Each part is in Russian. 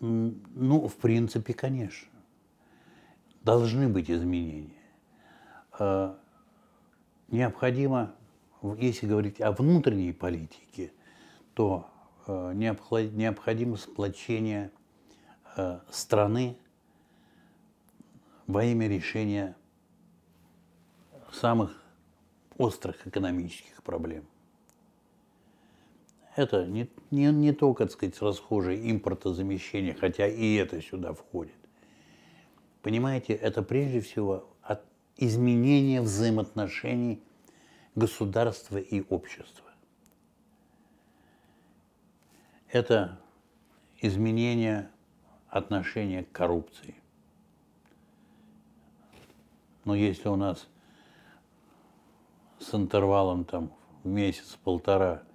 Ну, в принципе, конечно. Должны быть изменения. А, необходимо, если говорить о внутренней политике, то а, необходимо сплочение а, страны во имя решения самых острых экономических проблем. Это не, не, не только, так сказать, расхожее импортозамещение, хотя и это сюда входит. Понимаете, это прежде всего от изменение взаимоотношений государства и общества. Это изменение отношения к коррупции. Но если у нас с интервалом там в месяц-полтора –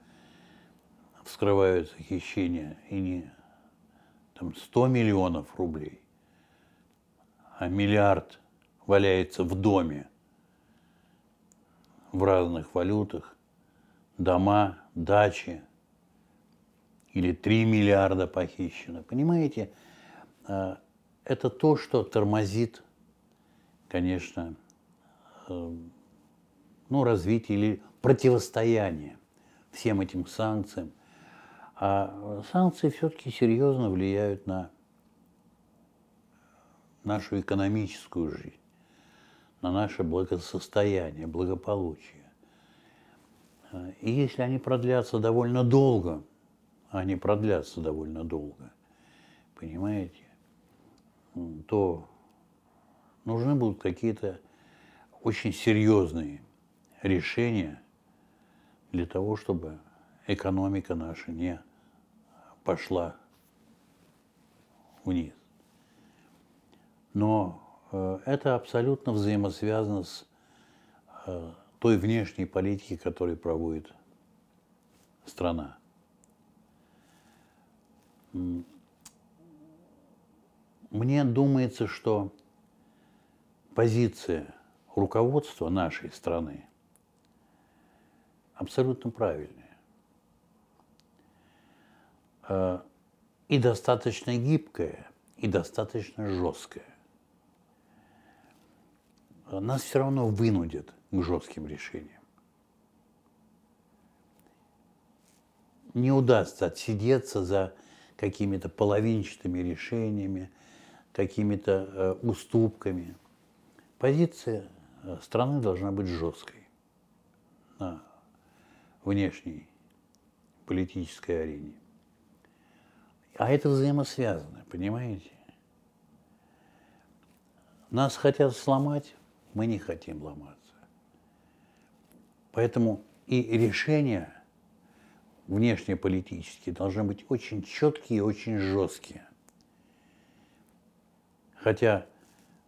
вскрываются хищения, и не там 100 миллионов рублей, а миллиард валяется в доме в разных валютах, дома, дачи, или 3 миллиарда похищено. Понимаете, э, это то, что тормозит, конечно, э, ну, развитие или противостояние всем этим санкциям – а э, санкции все-таки серьезно влияют на нашу экономическую жизнь, на наше благосостояние, благополучие. Э, и если они продлятся довольно долго, а они продлятся довольно долго, понимаете, то нужны будут какие-то очень серьезные решения для того, чтобы экономика наша не пошла вниз. Но э, это абсолютно взаимосвязано с э, той внешней политикой, которую проводит страна. Мне думается, что позиция руководства нашей страны абсолютно правильная. Э, и достаточно гибкое, и достаточно жесткое. Нас все равно вынудят к жестким решениям. Не удастся отсидеться за какими-то половинчатыми решениями, какими-то э, уступками. Позиция э, страны должна быть жесткой на внешней политической арене. А это взаимосвязано, понимаете? Нас хотят сломать, мы не хотим ломаться. Поэтому и решения внешнеполитические должны быть очень четкие и очень жесткие. Хотя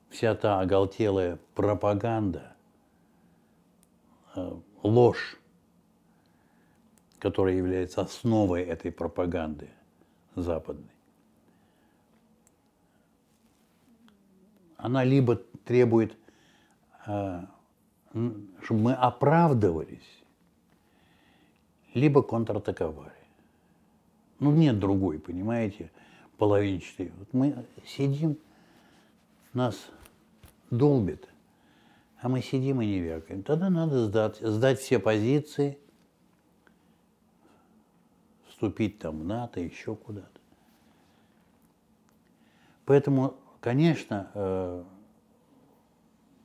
вся та оголтелая пропаганда, э, ложь, которая является основой этой пропаганды – западной. Она либо требует, э, чтобы мы оправдывались, либо контратаковали. Ну, нет другой, понимаете, половинчатой. Вот мы сидим, нас долбит, а мы сидим и не вякаем. Тогда надо сдать, сдать все позиции – вступить там в НАТО, еще куда-то. Поэтому, конечно, э,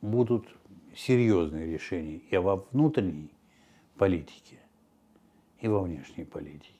будут серьезные решения и во внутренней политике, и во внешней политике.